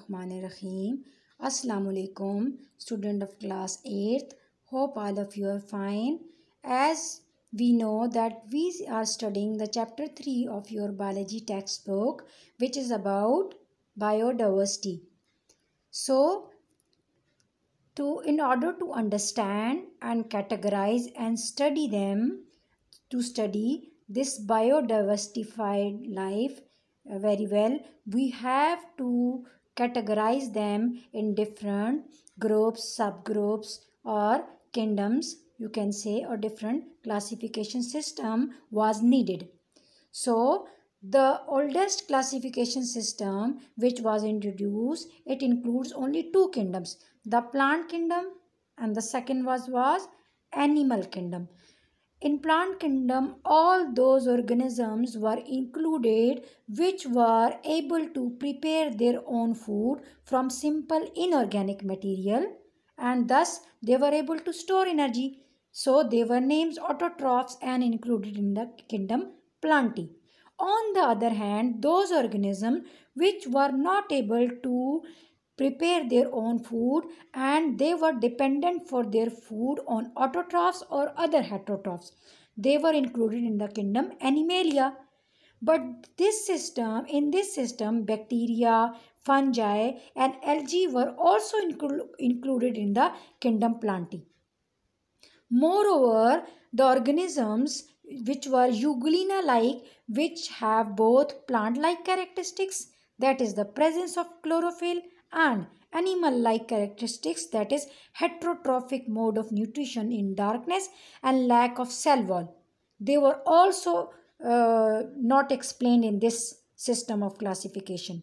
Bismillahirrahmanirrahim. Assalamu alaikum, student of class 8th. Hope all of you are fine. As we know that we are studying the chapter 3 of your biology textbook, which is about biodiversity. So, to in order to understand and categorize and study them, to study this biodiversified life uh, very well, we have to categorize them in different groups, subgroups or kingdoms you can say or different classification system was needed. So the oldest classification system which was introduced, it includes only two kingdoms, the plant kingdom and the second was was animal kingdom. In plant kingdom, all those organisms were included which were able to prepare their own food from simple inorganic material and thus they were able to store energy. So they were named autotrophs and included in the kingdom plantae. On the other hand, those organisms which were not able to prepare their own food and they were dependent for their food on autotrophs or other heterotrophs. They were included in the kingdom Animalia. But this system, in this system, bacteria, fungi and algae were also inclu included in the kingdom Plantae. Moreover, the organisms which were euglena-like, which have both plant-like characteristics, that is the presence of chlorophyll and animal-like characteristics that is heterotrophic mode of nutrition in darkness and lack of cell wall. They were also uh, not explained in this system of classification.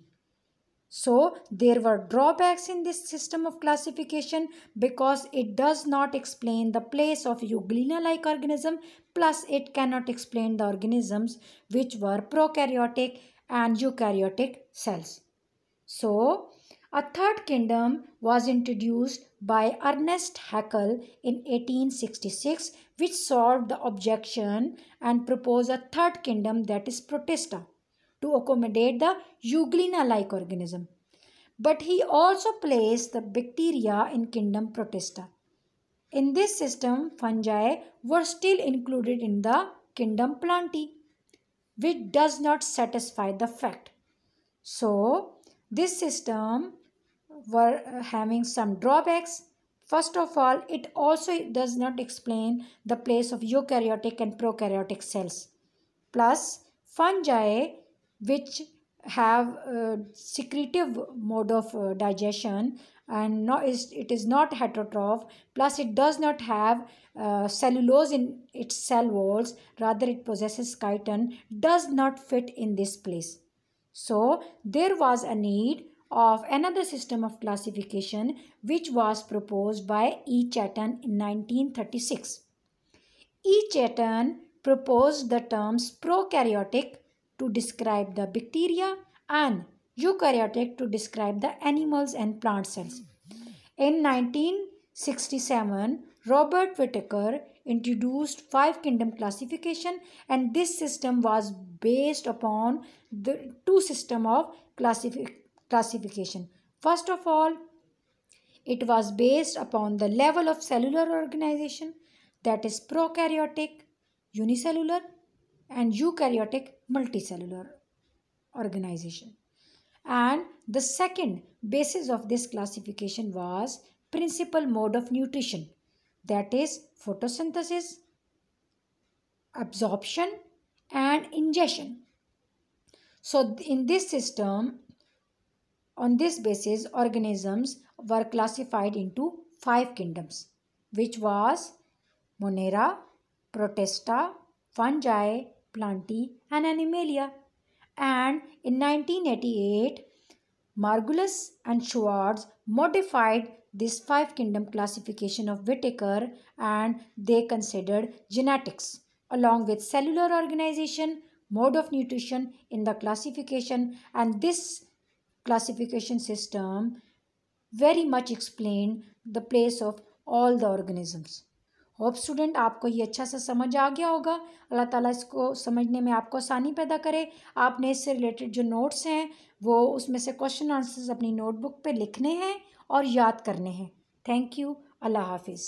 So there were drawbacks in this system of classification because it does not explain the place of euglena-like organism plus it cannot explain the organisms which were prokaryotic and eukaryotic cells. So a third kingdom was introduced by Ernest Haeckel in 1866, which solved the objection and proposed a third kingdom that is Protista to accommodate the Euglena like organism. But he also placed the bacteria in kingdom Protista. In this system, fungi were still included in the kingdom Plantae, which does not satisfy the fact. So, this system were uh, having some drawbacks. First of all, it also does not explain the place of eukaryotic and prokaryotic cells. Plus, fungi, which have a uh, secretive mode of uh, digestion and not, it is not heterotroph, plus it does not have uh, cellulose in its cell walls, rather it possesses chitin, does not fit in this place. So, there was a need of another system of classification which was proposed by E. Chatton in 1936. E. Chatton proposed the terms prokaryotic to describe the bacteria and eukaryotic to describe the animals and plant cells. In 1967, Robert Whittaker introduced five kingdom classification and this system was based upon the two system of classification classification. First of all, it was based upon the level of cellular organization that is prokaryotic, unicellular and eukaryotic multicellular organization. And the second basis of this classification was principal mode of nutrition that is photosynthesis, absorption and ingestion. So in this system, on this basis, organisms were classified into five kingdoms, which was Monera, Protista, Fungi, Plantae and Animalia. And in 1988, Margulis and Schwartz modified this five kingdom classification of Whitaker and they considered genetics along with cellular organization, mode of nutrition in the classification and this classification system very much explained the place of all the organisms. Hope student आपको ये अच्छा सा समझ आ गया होगा अल्लाह ताला इसको समझने में आपको आसानी पैदा करे आपने इससे रिलेटेड जो नोट्स हैं वो उसमें से क्वेश्चन आंसर्स अपनी नोटबुक पे लिखने हैं और याद करने हैं थैंक यू अल्लाह हाफिज़